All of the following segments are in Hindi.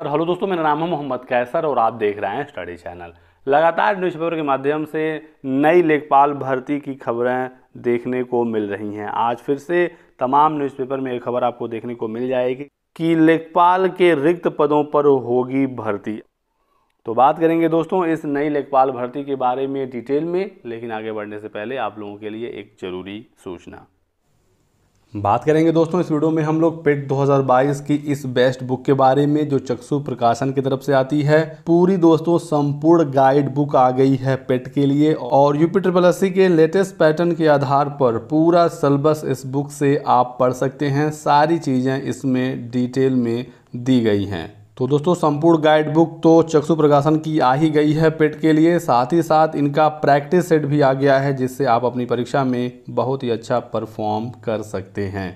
सर हेलो दोस्तों मेरा नाम है मोहम्मद कैसर और आप देख रहे हैं स्टडी चैनल लगातार न्यूज़पेपर के माध्यम से नई लेखपाल भर्ती की खबरें देखने को मिल रही हैं आज फिर से तमाम न्यूज़पेपर में एक खबर आपको देखने को मिल जाएगी कि लेखपाल के रिक्त पदों पर होगी भर्ती तो बात करेंगे दोस्तों इस नई लेखपाल भर्ती के बारे में डिटेल में लेकिन आगे बढ़ने से पहले आप लोगों के लिए एक ज़रूरी सूचना बात करेंगे दोस्तों इस वीडियो में हम लोग पेट 2022 की इस बेस्ट बुक के बारे में जो चक्षु प्रकाशन की तरफ से आती है पूरी दोस्तों संपूर्ण गाइड बुक आ गई है पेट के लिए और यूपी ट्रिपल के लेटेस्ट पैटर्न के आधार पर पूरा सिलेबस इस बुक से आप पढ़ सकते हैं सारी चीज़ें इसमें डिटेल में दी गई हैं तो दोस्तों संपूर्ण गाइड बुक तो चक्षु प्रकाशन की आ ही गई है पेट के लिए साथ ही साथ इनका प्रैक्टिस सेट भी आ गया है जिससे आप अपनी परीक्षा में बहुत ही अच्छा परफॉर्म कर सकते हैं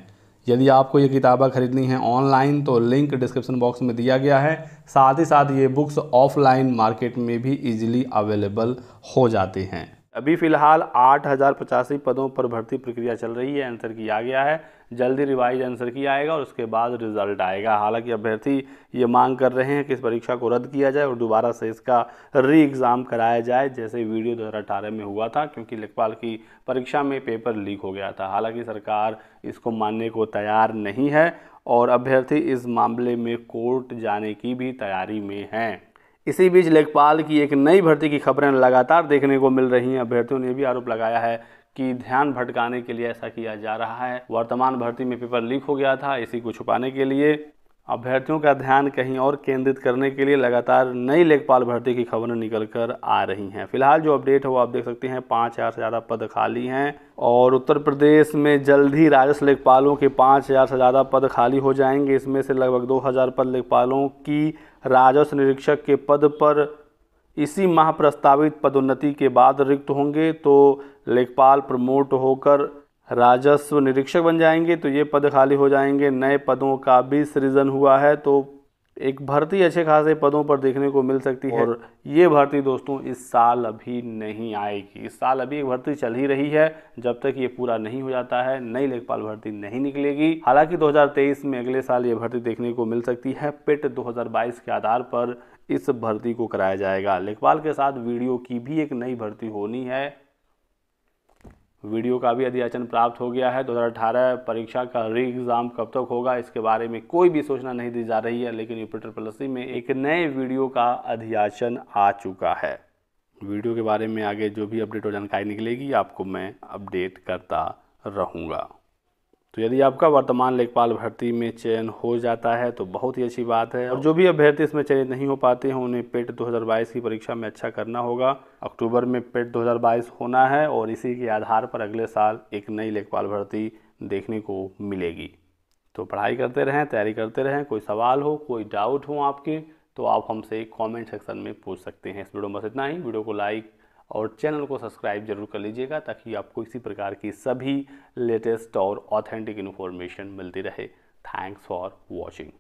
यदि आपको ये किताबें खरीदनी हैं ऑनलाइन तो लिंक डिस्क्रिप्शन बॉक्स में दिया गया है साथ ही साथ ये बुक्स ऑफलाइन मार्केट में भी इजीली अवेलेबल हो जाते हैं अभी फ़िलहाल आठ हज़ार पचासी पदों पर भर्ती प्रक्रिया चल रही है आंसर की आ गया है जल्दी रिवाइज आंसर की आएगा और उसके बाद रिजल्ट आएगा हालांकि अभ्यर्थी ये मांग कर रहे हैं कि इस परीक्षा को रद्द किया जाए और दोबारा से इसका री एग्ज़ाम कराया जाए जैसे वीडियो दो में हुआ था क्योंकि लेखपाल की परीक्षा में पेपर लीक हो गया था हालाँकि सरकार इसको मानने को तैयार नहीं है और अभ्यर्थी इस मामले में कोर्ट जाने की भी तैयारी में हैं इसी बीच लेखपाल की एक नई भर्ती की खबरें लगातार देखने को मिल रही हैं अभ्यर्थियों ने भी आरोप लगाया है कि ध्यान भटकाने के लिए ऐसा किया जा रहा है वर्तमान भर्ती में पेपर लीक हो गया था इसी को छुपाने के लिए अभ्यर्थियों का ध्यान कहीं और केंद्रित करने के लिए लगातार नई लेखपाल भर्ती की खबरें निकल कर आ रही हैं फिलहाल जो अपडेट है वो आप देख सकते हैं पाँच हज़ार से ज़्यादा पद खाली हैं और उत्तर प्रदेश में जल्द ही राजस्व लेखपालों के पाँच हज़ार से ज़्यादा पद खाली हो जाएंगे इसमें से लगभग दो हज़ार पद लेखपालों की राजस्व निरीक्षक के पद पर इसी माह प्रस्तावित पदोन्नति के बाद रिक्त होंगे तो लेखपाल प्रमोट होकर राजस्व निरीक्षक बन जाएंगे तो ये पद खाली हो जाएंगे नए पदों का भी सृजन हुआ है तो एक भर्ती अच्छे खासे पदों पर देखने को मिल सकती है और ये भर्ती दोस्तों इस साल अभी नहीं आएगी इस साल अभी एक भर्ती चल ही रही है जब तक ये पूरा नहीं हो जाता है नई लेखपाल भर्ती नहीं निकलेगी हालांकि 2023 में अगले साल ये भर्ती देखने को मिल सकती है पिट 2022 के आधार पर इस भर्ती को कराया जाएगा लेखपाल के साथ वीडियो की भी एक नई भर्ती होनी है वीडियो का भी अधियाचन प्राप्त हो गया है 2018 परीक्षा का री एग्ज़ाम कब तक होगा इसके बारे में कोई भी सूचना नहीं दी जा रही है लेकिन यूपिटर प्लसी में एक नए वीडियो का अधियाचन आ चुका है वीडियो के बारे में आगे जो भी अपडेट और जानकारी निकलेगी आपको मैं अपडेट करता रहूँगा तो यदि आपका वर्तमान लेखपाल भर्ती में चयन हो जाता है तो बहुत ही अच्छी बात है और जो भी अभ्यर्थी इसमें चयनित नहीं हो पाते हैं उन्हें पेट 2022 की परीक्षा में अच्छा करना होगा अक्टूबर में पेट 2022 होना है और इसी के आधार पर अगले साल एक नई लेखपाल भर्ती देखने को मिलेगी तो पढ़ाई करते रहें तैयारी करते रहें कोई सवाल हो कोई डाउट हो आपके तो आप हमसे कॉमेंट सेक्शन में पूछ सकते हैं इस वीडियो में बस इतना ही वीडियो को लाइक और चैनल को सब्सक्राइब जरूर कर लीजिएगा ताकि आपको इसी प्रकार की सभी लेटेस्ट और ऑथेंटिक इन्फॉर्मेशन मिलती रहे थैंक्स फॉर वॉचिंग